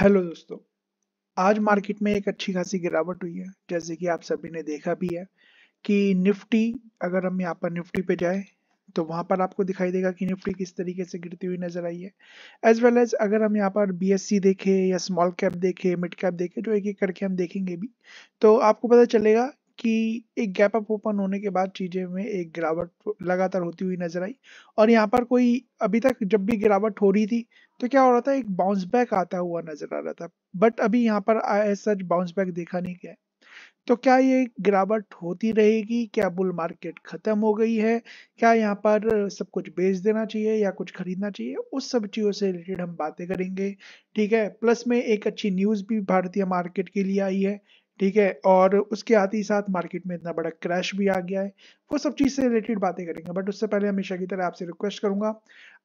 Hello दोस्तों आज market में एक अच्छी खासी गिरावट हुई है जैसे कि आप सभी ने देखा भी है कि निफ्टी अगर हम यहाँ पर निफ्टी पे जाए तो वहाँ पर आपको दिखाई देगा कि निफ्टी किस तरीके से गिरती हुई नजर आई है एज वेल एज अगर हम यहाँ पर बीएससी देखें या स्मॉल कैप देखें मिड कैप देखें जो एक एक करके हम देखेंगे भी तो आपको पता चलेगा कि एक गैप अप ओपन होने के बाद चीजें में एक गिरावट लगातार होती हुई नजर आई और यहाँ पर कोई अभी तक जब भी गिरावट हो रही थी तो क्या हो रहा था एक बाउंस बैक आता हुआ नजर आ रहा था बट अभी यहाँ पर सच बाउंस बैक देखा नहीं गया तो क्या ये गिरावट होती रहेगी क्या बुल मार्केट खत्म हो गई है क्या यहाँ पर सब कुछ बेच देना चाहिए या कुछ खरीदना चाहिए उस सब चीज़ों से रिलेटेड हम बातें करेंगे ठीक है प्लस में एक अच्छी न्यूज़ भी भारतीय मार्केट के लिए आई है ठीक है और उसके आते ही साथ मार्केट में इतना बड़ा क्रैश भी आ गया है वो सब चीज़ से रिलेटेड बातें करेंगे बट उससे पहले हमेशा की तरह आपसे रिक्वेस्ट करूंगा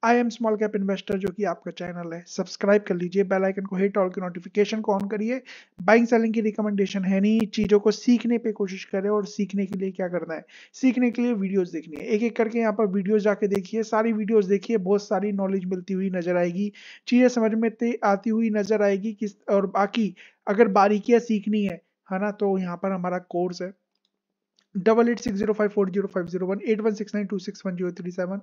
I am small cap investor जो कि आपका चैनल है सब्सक्राइब कर लीजिए बेल आइकन को हिट ऑल के नोटिफिकेशन को ऑन करिए बाइंग सेलिंग की रिकमेंडेशन है नहीं चीज़ों को सीखने पर कोशिश करें और सीखने के लिए क्या करना है सीखने के लिए वीडियोज़ देखनी है एक एक करके यहाँ पर वीडियोज़ जाके देखिए सारी वीडियोज़ देखिए बहुत सारी नॉलेज मिलती हुई नजर आएगी चीज़ें समझ में आती हुई नजर आएगी किस और बाकी अगर बारीकियाँ सीखनी है है ना तो यहाँ पर हमारा कोर्स है double eight six zero five four zero five zero one eight one six nine two six one zero three seven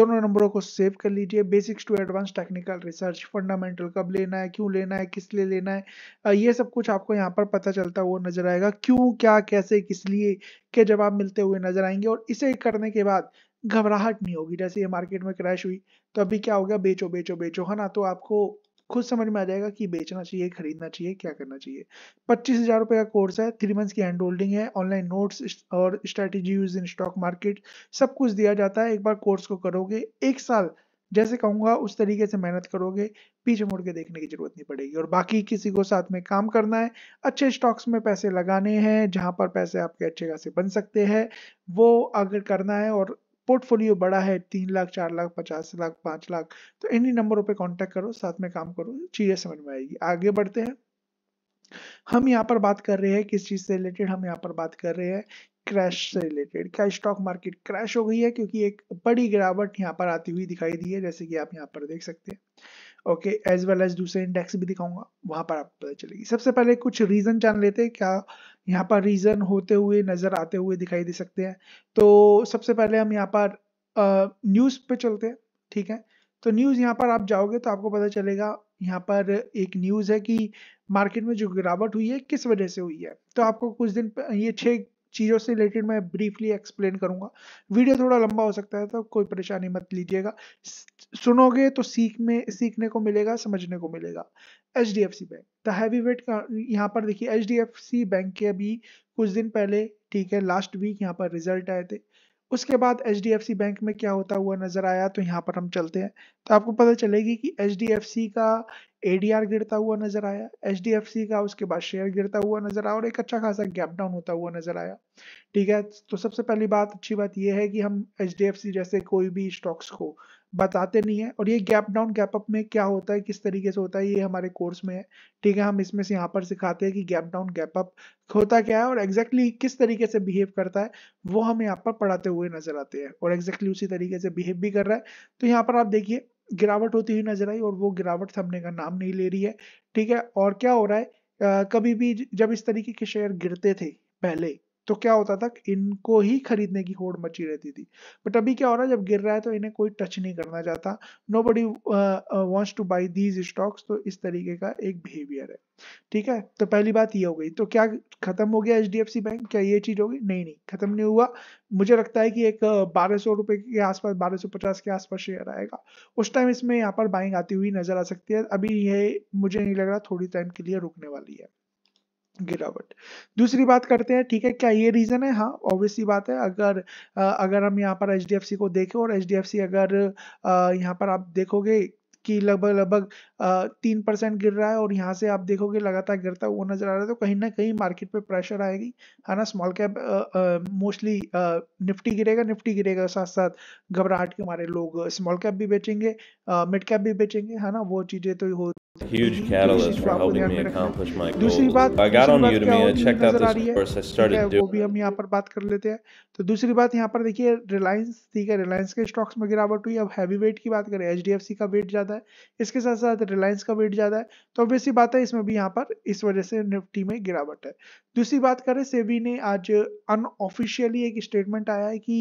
दोनों नंबरों को सेव कर लीजिए basics to advance technical research fundamental कब लेना है क्यों लेना है किस लिए लेना है ये सब कुछ आपको यहाँ पर पता चलता हुआ नजर आएगा क्यों क्या कैसे किस लिए के जवाब मिलते हुए नजर आएंगे और इसे करने के बाद घबराहट नहीं होगी जैसे ये मार्केट में क्रैश हुई तो अभी क्या हो गया बेचो बेचो बेचो है ना तो आपको खुद समझ में आ जाएगा कि बेचना चाहिए खरीदना चाहिए क्या करना चाहिए पच्चीस हजार रुपए का कोर्स है थ्री मंथ्स की हैंड होल्डिंग है ऑनलाइन नोट्स और strategy use in stock market सब कुछ दिया जाता है एक बार कोर्स को करोगे एक साल जैसे कहूंगा उस तरीके से मेहनत करोगे पीछे मुड़ के देखने की जरूरत नहीं पड़ेगी और बाकी किसी को साथ में काम करना है अच्छे स्टॉक्स में पैसे लगाने हैं जहां पर पैसे आपके अच्छे खासे बन सकते हैं वो अगर करना है और पोर्टफोलियो बड़ा है तीन लाख चार लाख पचास लाख पांच लाख तो इन्हीं नंबरों पे कांटेक्ट करो साथ में काम करो चीजें समझ में आएगी आगे बढ़ते हैं हम यहाँ पर बात कर रहे हैं किस चीज से रिलेटेड हम यहाँ पर बात कर रहे हैं क्रैश से रिलेटेड क्या स्टॉक मार्केट क्रैश हो गई है क्योंकि एक बड़ी गिरावट यहाँ पर आती हुई दिखाई दी है जैसे कि आप यहाँ पर देख सकते हैं ओके एज वेल एज दूसरे इंडेक्स भी दिखाऊंगा वहां पर आप पता चलेगी सबसे पहले कुछ रीजन जान लेते हैं क्या यहाँ पर रीजन होते हुए नजर आते हुए दिखाई दे सकते हैं तो सबसे पहले हम यहाँ पर न्यूज पे चलते हैं ठीक है तो न्यूज यहाँ पर आप जाओगे तो आपको पता चलेगा यहाँ पर एक न्यूज है कि मार्केट में जो गिरावट हुई है किस वजह से हुई है तो आपको कुछ दिन ये छह चीज़ों से रिलेटेड मैं ब्रीफली एक्सप्लेन करूंगा वीडियो थोड़ा लंबा हो सकता है तो कोई परेशानी मत लीजिएगा सुनोगे तो सीख में सीखने को मिलेगा समझने को मिलेगा H D F C bank the heavy weight यहाँ पर देखिए H D F C bank के अभी कुछ दिन पहले ठीक है लास्ट वीक यहाँ पर रिजल्ट आए थे उसके बाद H D F C bank में क्या होता हुआ नजर आया तो यहाँ पर हम चलते हैं तो आपको पता चलेगी कि एच डी एफ सी का ए डी आर गिरता हुआ नजर आया एच डी एफ सी का उसके बाद शेयर गिरता हुआ नजर आया और एक अच्छा खासा गैप डाउन होता हुआ नजर आया ठीक है तो सबसे पहली बात अच्छी बात यह है कि हम एच डी एफ सी जैसे कोई भी स्टॉक्स को बताते नहीं है और ये गैप डाउन गैप अप में क्या होता है किस तरीके से होता है ये हमारे कोर्स में है ठीक है हम इसमें से यहाँ पर सिखाते हैं कि गैप डाउन गैप अप होता क्या है और एग्जैक्टली exactly किस तरीके से बिहेव करता है वो हम यहाँ पर पढ़ाते हुए नजर आते हैं और एग्जैक्टली exactly उसी तरीके से बिहेव भी कर रहा है तो यहाँ पर आप देखिए गिरावट होती हुई नजर आई और वो गिरावट थमने का नाम नहीं ले रही है ठीक है और क्या हो रहा है आ, कभी भी जब इस तरीके के शेयर गिरते थे पहले तो क्या होता था इनको ही खरीदने की होड़ मची रहती थी बट अभी क्या हो रहा है जब गिर रहा है तो इन्हें कोई टच नहीं करना चाहता nobody wants to buy these stocks तो इस तरीके का एक बिहेवियर है ठीक है तो पहली बात ये हो गई तो क्या खत्म हो गया एच बैंक क्या ये चीज हो गई नहीं नहीं खत्म नहीं हुआ मुझे लगता है कि एक uh, बारह सौ रुपए के आसपास बारह सौ पचास के आसपास शेयर आएगा उस टाइम इसमें यहाँ पर बाइंग आती हुई नजर आ सकती है अभी ये मुझे नहीं लग रहा थोड़ी टाइम के लिए रुकने वाली है गिरावट दूसरी बात करते हैं ठीक है क्या ये रीजन है हाँ ऑब्वियसली बात है अगर अगर हम यहाँ पर एच को देखें और एच अगर यहाँ पर आप देखोगे कि लगभग लगभग तीन परसेंट गिर रहा है और यहाँ से आप देखोगे लगातार गिरता हुआ नजर आ रहा है तो कहीं ना कहीं मार्केट पे प्रेशर आएगी है ना स्मॉल कैप मोस्टली निफ्टी गिरेगा निफ्टी गिरेगा साथ साथ घबराहट के मारे लोग स्मॉल कैप भी बेचेंगे मिड कैप भी बेचेंगे है ना वो चीज़ें तो हो huge catalyst for helping me accomplish my goals. I got on Udemy, I checked out this course, I started doing. वो भी हम यहाँ पर बात कर लेते हैं तो दूसरी बात यहाँ पर देखिए रिलायंस ठीक है रिलायंस के स्टॉक्स में गिरावट हुई अब हैवी वेट की बात करें एच का वेट ज़्यादा है इसके साथ साथ रिलायंस का वेट ज़्यादा है तो ऑब्वियसली बात है इसमें भी यहाँ पर इस वजह से निफ्टी में गिरावट है दूसरी बात करें सेबी ने आज अनऑफिशियली एक स्टेटमेंट आया है कि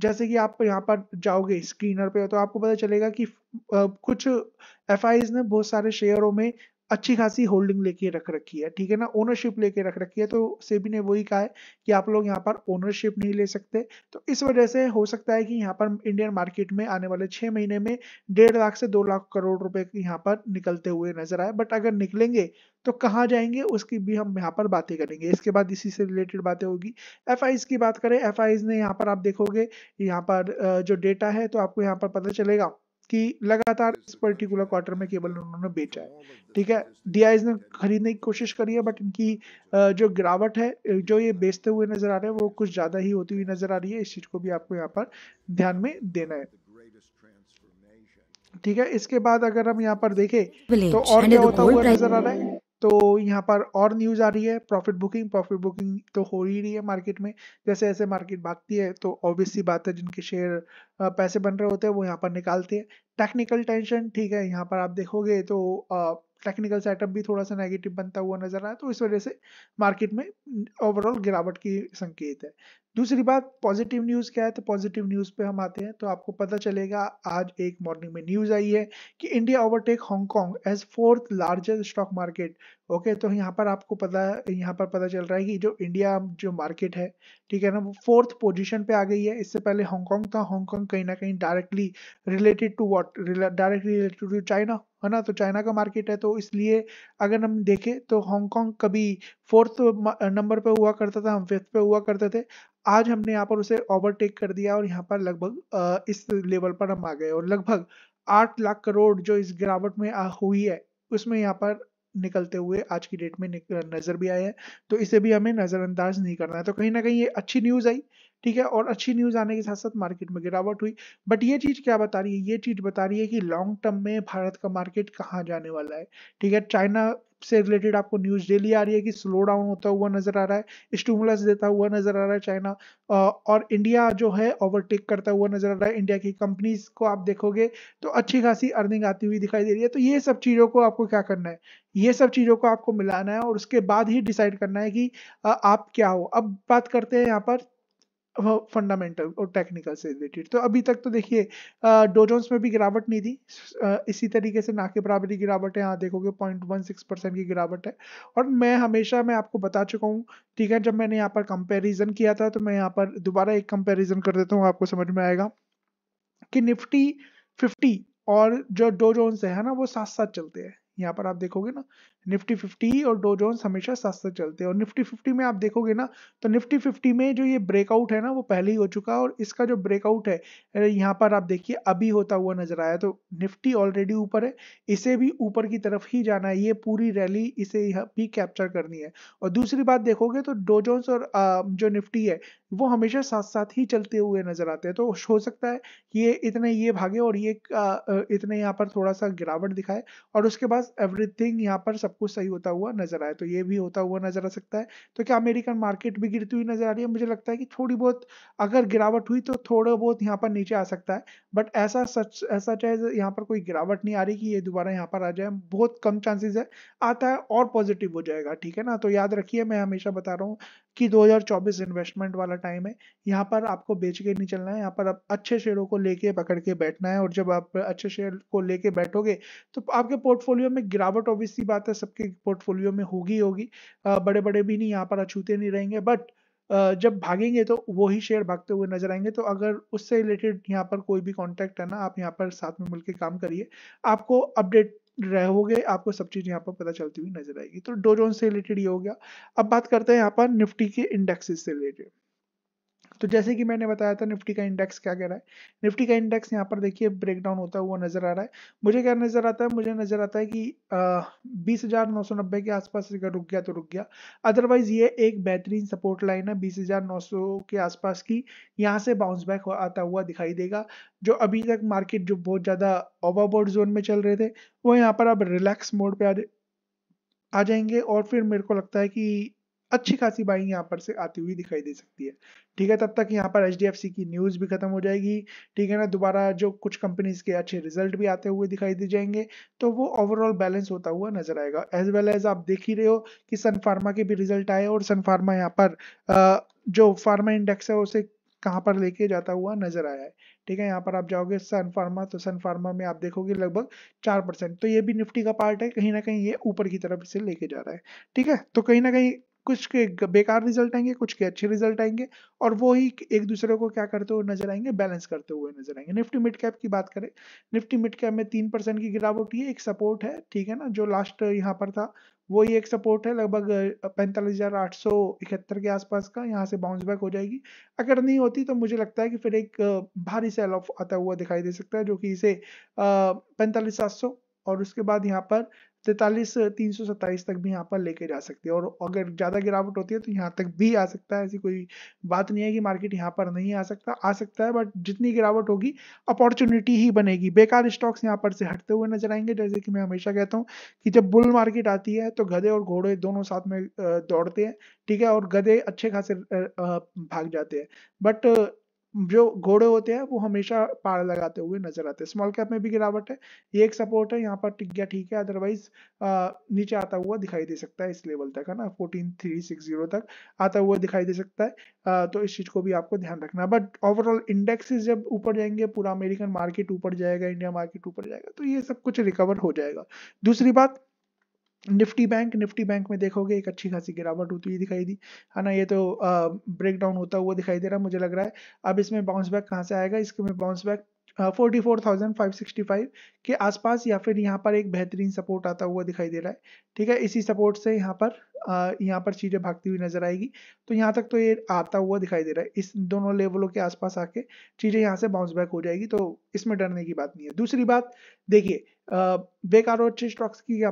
जैसे कि आप यहाँ पर जाओगे स्क्रीनर पे तो आपको पता चलेगा कि कुछ एफ ने बहुत सारे शेयरों में अच्छी खासी होल्डिंग लेके रख रखी है ठीक है ना ओनरशिप लेके रख रखी है तो सेबी ने वही कहा है कि आप लोग यहाँ पर ओनरशिप नहीं ले सकते तो इस वजह से हो सकता है कि यहाँ पर इंडियन मार्केट में आने वाले छह महीने में डेढ़ लाख से दो लाख करोड़ रुपए यहाँ पर निकलते हुए नजर आए बट अगर निकलेंगे तो कहाँ जाएंगे उसकी भी हम यहाँ पर बातें करेंगे इसके बाद इसी से रिलेटेड बातें होगी एफ की बात करें एफ ने यहाँ पर आप देखोगे यहाँ पर जो डेटा है तो आपको यहाँ पर पता चलेगा कि लगातार इस पर्टिकुलर क्वार्टर में केवल उन्होंने बेचा है ठीक है डी ने खरीदने की कोशिश करी है बट इनकी जो गिरावट है जो ये बेचते हुए नजर आ रहे हैं वो कुछ ज्यादा ही होती हुई नजर आ रही है इस चीज को भी आपको यहाँ पर ध्यान में देना है ठीक है इसके बाद अगर हम यहाँ पर देखें तो और क्या होता हुआ नजर आ रहा है तो यहाँ पर और न्यूज़ आ रही है प्रॉफिट बुकिंग प्रॉफिट बुकिंग तो हो ही रही है मार्केट में जैसे जैसे मार्केट भागती है तो ऑब्वियसली बात है जिनके शेयर पैसे बन रहे होते हैं वो यहाँ पर निकालते हैं टेक्निकल टेंशन ठीक है यहाँ पर आप देखोगे तो टेक्निकल uh, सेटअप भी थोड़ा सा नेगेटिव बनता हुआ नजर आया तो इस वजह से मार्केट में ओवरऑल गिरावट की संकेत है दूसरी बात पॉजिटिव न्यूज़ क्या है तो पॉजिटिव न्यूज़ पे हम आते हैं तो आपको पता चलेगा आज एक मॉर्निंग में न्यूज़ आई है कि India overtake Hong Kong as fourth largest stock market okay तो यहाँ पर आपको पता यहाँ पर पता चल रहा है कि जो इंडिया जो मार्केट है ठीक है ना वो फोर्थ पोजीशन पे आ गई है इससे पहले हांगकांग था हांगकांग कहीं ना कहीं directly related to what directly related to China है ना तो चाइना का मार्केट है तो इसलिए अगर हम देखें तो हांगकांग कभी फोर्थ नंबर पर हुआ करता था हम फिफ्थ पे हुआ करते थे आज हमने यहाँ पर उसे ओवरटेक कर दिया और यहाँ पर लगभग इस लेवल पर हम आ गए और लगभग आठ लाख करोड़ जो इस गिरावट में हुई है उसमें यहाँ पर निकलते हुए आज की डेट में नजर भी आए हैं तो इसे भी हमें नजरअंदाज नहीं करना है तो कहीं ना कहीं ये अच्छी न्यूज आई ठीक है और अच्छी न्यूज आने के साथ साथ मार्केट में गिरावट हुई बट ये चीज क्या बता रही है ये चीज बता रही है कि लॉन्ग टर्म में भारत का मार्केट कहाँ जाने वाला है ठीक है चाइना से रिलेटेड आपको न्यूज डेली आ रही है कि स्लो डाउन होता हुआ नजर आ रहा है स्टूमुलस देता हुआ नजर आ रहा है चाइना और इंडिया जो है ओवरटेक करता हुआ नजर आ रहा है इंडिया की कंपनीज को आप देखोगे तो अच्छी खासी अर्निंग आती हुई दिखाई दे रही है तो ये सब चीज़ों को आपको क्या करना है ये सब चीज़ों को आपको मिलाना है और उसके बाद ही डिसाइड करना है कि आप क्या हो अब बात करते हैं यहाँ पर फंडामेंटल और टेक्निकल से रिलेटेड तो अभी तक तो देखिए डोजोन्स में भी गिरावट नहीं थी इसी तरीके से ना के बराबर ही गिरावट है यहाँ देखोगे पॉइंट वन सिक्स परसेंट की गिरावट है और मैं हमेशा मैं आपको बता चुका हूँ ठीक है जब मैंने यहाँ पर कंपेरिजन किया था तो मैं यहाँ पर दोबारा एक कंपेरिजन कर देता हूँ आपको समझ में आएगा कि निफ्टी फिफ्टी और जो डोजोन्स है ना वो साथ साथ चलते हैं यहाँ पर आप देखोगे ना निफ्टी फिफ्टी और डो जोन हमेशा साथ साथ चलते हैं और निफ्टी फिफ्टी में आप देखोगे ना तो निफ्टी फिफ्टी में जो ये ब्रेकआउट है ना वो पहले ही हो चुका है और इसका जो ब्रेकआउट है यहाँ पर आप देखिए अभी होता हुआ नजर आया तो निफ्टी ऑलरेडी ऊपर है इसे भी ऊपर की तरफ ही जाना है ये पूरी रैली इसे भी कैप्चर करनी है और दूसरी बात देखोगे तो डो जोन्स और जो निफ्टी है वो हमेशा साथ साथ ही चलते हुए नजर आते हैं तो हो सकता है ये इतने ये भागे और ये इतने यहाँ पर थोड़ा सा गिरावट दिखाए और उसके बाद एवरीथिंग यहाँ पर सब सब कुछ सही होता हुआ नजर आए तो ये भी होता हुआ नजर आ सकता है तो क्या अमेरिकन मार्केट भी गिरती हुई नजर आ रही है मुझे लगता है कि थोड़ी बहुत अगर गिरावट हुई तो थोड़ा बहुत यहाँ पर नीचे आ सकता है बट ऐसा सच ऐसा चाहे यहाँ पर कोई गिरावट नहीं आ रही कि ये दोबारा यहाँ पर आ जाए बहुत कम चांसेस है आता है और पॉजिटिव हो जाएगा ठीक है ना तो याद रखिए मैं हमेशा बता रहा हूँ कि 2024 इन्वेस्टमेंट वाला टाइम है यहाँ पर आपको बेच के नहीं चलना है यहाँ पर आप अच्छे शेयरों को लेके पकड़ के बैठना है और जब आप अच्छे शेयर को लेके बैठोगे तो आपके पोर्टफोलियो में गिरावट ऑब्वियसली बात है सबके पोर्टफोलियो में होगी होगी बड़े बड़े भी नहीं यहाँ पर अछूते नहीं रहेंगे बट जब भागेंगे तो वही शेयर भागते हुए नजर आएंगे तो अगर उससे रिलेटेड यहाँ पर कोई भी कॉन्टैक्ट है ना आप यहाँ पर साथ में मिलकर काम करिए आपको अपडेट रहोगे आपको सब चीज यहाँ पर पता चलती हुई नजर आएगी तो डोजोन से रिलेटेड ये हो गया अब बात करते हैं यहाँ पर निफ्टी के इंडेक्सेस से रिलेटेड तो जैसे कि मैंने बताया था निफ्टी का इंडेक्स क्या कह रहा है निफ्टी का इंडेक्स यहाँ पर देखिए ब्रेकडाउन होता है वो नजर आ रहा है मुझे क्या नजर आता है मुझे नजर आता है कि बीस हजार नौ सौ नब्बे के आसपास अगर रुक गया तो रुक गया अदरवाइज ये एक बेहतरीन सपोर्ट लाइन है बीस हजार नौ सौ के आसपास की यहाँ से बाउंस बैक आता हुआ दिखाई देगा जो अभी तक मार्केट जो बहुत ज्यादा ओवरबोर्ड जोन में चल रहे थे वो यहाँ पर अब रिलैक्स मोड पे आ आ जाएंगे और फिर मेरे को लगता है कि अच्छी खासी बाइंग यहाँ पर से आती हुई दिखाई दे सकती है ठीक है तब तक यहाँ पर एच की न्यूज़ भी खत्म हो जाएगी ठीक है ना दोबारा जो कुछ कंपनीज के अच्छे रिजल्ट भी आते हुए दिखाई दे जाएंगे तो वो ओवरऑल बैलेंस होता हुआ नजर आएगा एज वेल एज आप देख ही रहे हो कि सन फार्मा के भी रिजल्ट आए और सन फार्मा यहाँ पर जो फार्मा इंडेक्स है उसे कहाँ पर लेके जाता हुआ नजर आया है ठीक है यहाँ पर आप जाओगे सन फार्मा तो सन फार्मा में आप देखोगे लगभग चार परसेंट तो ये भी निफ्टी का पार्ट है कहीं ना कहीं ये ऊपर की तरफ इसे लेके जा रहा है ठीक है तो कहीं ना कहीं कुछ के बेकार रिजल्ट आएंगे कुछ के अच्छे रिजल्ट आएंगे और वो ही एक दूसरे को क्या करते हुए नजर आएंगे बैलेंस करते हुए नजर आएंगे निफ्टी मिड कैप की बात करें निफ्टी मिड कैप में तीन परसेंट की गिरावट है एक सपोर्ट है ठीक है ना जो लास्ट यहाँ पर था वो ही एक सपोर्ट है लगभग पैंतालीस हजार आठ सौ इकहत्तर के आसपास का यहाँ से बाउंस बैक हो जाएगी अगर नहीं होती तो मुझे लगता है कि फिर एक भारी सेल ऑफ आता हुआ दिखाई दे सकता है जो कि इसे पैंतालीस सात सौ और उसके बाद यहाँ पर तैतालीस तीन सौ सत्ताईस तक भी यहाँ पर लेके जा सकती है और अगर ज़्यादा गिरावट होती है तो यहाँ तक भी आ सकता है ऐसी कोई बात नहीं है कि मार्केट यहाँ पर नहीं आ सकता आ सकता है बट जितनी गिरावट होगी अपॉर्चुनिटी ही बनेगी बेकार स्टॉक्स यहाँ पर से हटते हुए नजर आएंगे जैसे कि मैं हमेशा कहता हूँ कि जब बुल मार्केट आती है तो गधे और घोड़े दोनों साथ में दौड़ते हैं ठीक है और गधे अच्छे खासे भाग जाते हैं बट जो घोड़े होते हैं वो हमेशा पार लगाते हुए नजर आते हैं स्मॉल कैप में भी गिरावट है ये एक सपोर्ट है यहाँ पर टिक गया ठीक है अदरवाइज नीचे आता हुआ दिखाई दे सकता है इस लेवल तक है ना फोर्टीन थ्री सिक्स जीरो तक आता हुआ दिखाई दे सकता है आ, तो इस चीज को भी आपको ध्यान रखना बट ओवरऑल इंडेक्स जब ऊपर जाएंगे पूरा अमेरिकन मार्केट ऊपर जाएगा इंडिया मार्केट ऊपर जाएगा तो ये सब कुछ रिकवर हो जाएगा दूसरी बात निफ्टी बैंक निफ्टी बैंक में देखोगे एक अच्छी खासी गिरावट होती हुई दिखाई दी है हाँ ना ये तो ब्रेक डाउन होता हुआ दिखाई दे रहा है मुझे लग रहा है अब इसमें बाउंस बैक कहाँ से आएगा इसके में bounce back forty four thousand five sixty five के आसपास या फिर यहाँ पर एक बेहतरीन सपोर्ट आता हुआ दिखाई दे रहा है ठीक है इसी सपोर्ट से यहाँ पर यहाँ पर चीज़ें भागती हुई नजर आएगी तो यहाँ तक तो ये आता हुआ दिखाई दे रहा है इस दोनों लेवलों के आसपास आके चीज़ें यहाँ से बाउंस बैक हो जाएगी तो इसमें डरने की बात नहीं है दूसरी बात देखिए बेकार और अच्छे स्टॉक्स की क्या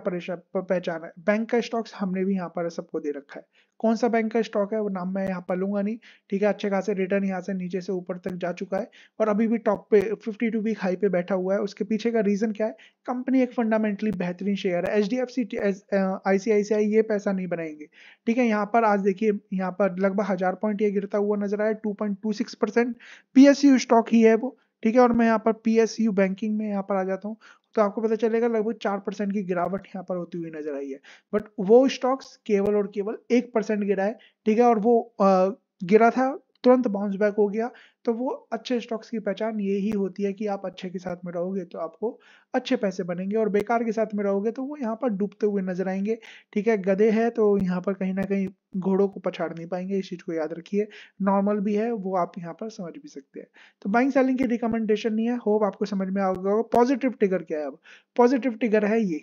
पहचान है बैंक का स्टॉक्स हमने भी यहाँ पर सबको दे रखा है कौन सा बैंक का स्टॉक है वो नाम मैं यहाँ पर लूंगा नहीं ठीक है अच्छे खासे रिटर्न यहाँ से नीचे से ऊपर तक जा चुका है और अभी भी टॉप पे फिफ्टी टू वीक हाई पे बैठा हुआ है उसके पीछे का रीजन क्या है कंपनी एक फंडामेंटली बेहतरीन शेयर है H D F C ICICI ये पैसा नहीं बनाएंगे ठीक है यहाँ पर आज देखिए यहाँ पर लगभग हजार पॉइंट ये गिरता हुआ नजर आया two point two six percent P S U stock ही है वो ठीक है और मैं यहाँ पर पी एस यू बैंकिंग में यहाँ पर आ जाता हूँ तो आपको पता चलेगा लगभग चार परसेंट की गिरावट यहाँ पर होती हुई नजर आई है बट वो स्टॉक्स केवल और केवल एक परसेंट गिरा है ठीक है और वो आ, गिरा था तुरंत बाउंस बैक हो गया तो वो अच्छे स्टॉक्स की पहचान यही होती है कि आप अच्छे के साथ में रहोगे तो आपको अच्छे पैसे बनेंगे और बेकार के साथ में रहोगे तो वो यहाँ पर डूबते हुए नजर आएंगे ठीक है गधे है तो यहाँ पर कहीं ना कहीं घोड़ों को पछाड़ नहीं पाएंगे इस चीज़ को याद रखिए नॉर्मल भी है वो आप यहाँ पर समझ भी सकते हैं तो बाइंग सेलिंग की रिकमेंडेशन नहीं है होप आपको समझ में आओगे पॉजिटिव टिगर क्या है अब पॉजिटिव टिगर है ये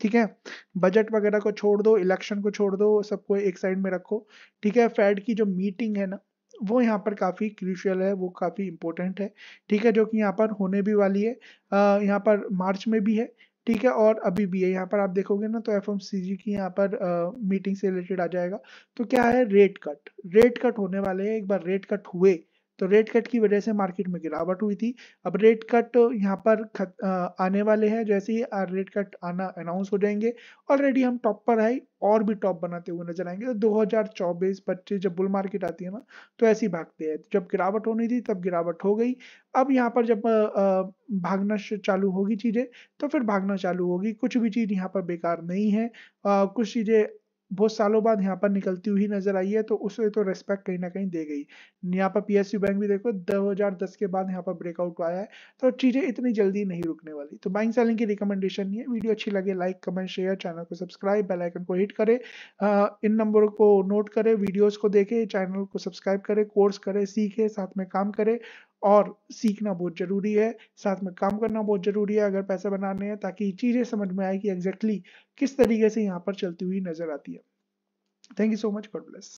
ठीक है बजट वगैरह को छोड़ दो इलेक्शन को छोड़ दो सबको एक साइड में रखो ठीक है फेड की जो मीटिंग है ना वो यहाँ पर काफ़ी क्रिशियल है वो काफ़ी इम्पोर्टेंट है ठीक है जो कि यहाँ पर होने भी वाली है यहाँ पर मार्च में भी है ठीक है और अभी भी है यहाँ पर आप देखोगे ना तो एफ की यहाँ पर आ, मीटिंग से रिलेटेड आ जाएगा तो क्या है रेट कट रेट कट होने वाले हैं एक बार रेट कट हुए तो रेट कट की वजह से मार्केट में गिरावट हुई थी अब रेट कट यहाँ पर खत, आने वाले हैं जैसे ही रेट कट आना अनाउंस हो जाएंगे ऑलरेडी हम टॉप पर आए और भी टॉप बनाते हुए नजर आएंगे तो 2024 25 जब बुल मार्केट आती है ना तो ऐसी भागते हैं जब गिरावट होनी थी तब गिरावट हो गई अब यहाँ पर जब भागना चालू होगी चीज़ें तो फिर भागना चालू होगी कुछ भी चीज़ यहाँ पर बेकार नहीं है कुछ चीज़ें बहुत सालों बाद यहाँ पर निकलती हुई नजर आई है तो उसे तो रेस्पेक्ट कहीं ना कहीं दे गई यहाँ पर पी बैंक भी देखो दो के बाद यहाँ पर ब्रेकआउट आया है तो चीजें इतनी जल्दी नहीं रुकने वाली तो बाइंग सेलिंग की रिकमेंडेशन नहीं है वीडियो अच्छी लगे लाइक कमेंट शेयर चैनल को सब्सक्राइब बेलाइकन को हिट करे इन नंबरों को नोट करे वीडियोज को देखे चैनल को सब्सक्राइब करे कोर्स करे सीखे साथ में काम करे और सीखना बहुत ज़रूरी है साथ में काम करना बहुत ज़रूरी है अगर पैसे बनाने हैं ताकि चीज़ें समझ में आए कि एग्जैक्टली exactly किस तरीके से यहाँ पर चलती हुई नज़र आती है thank you so much God bless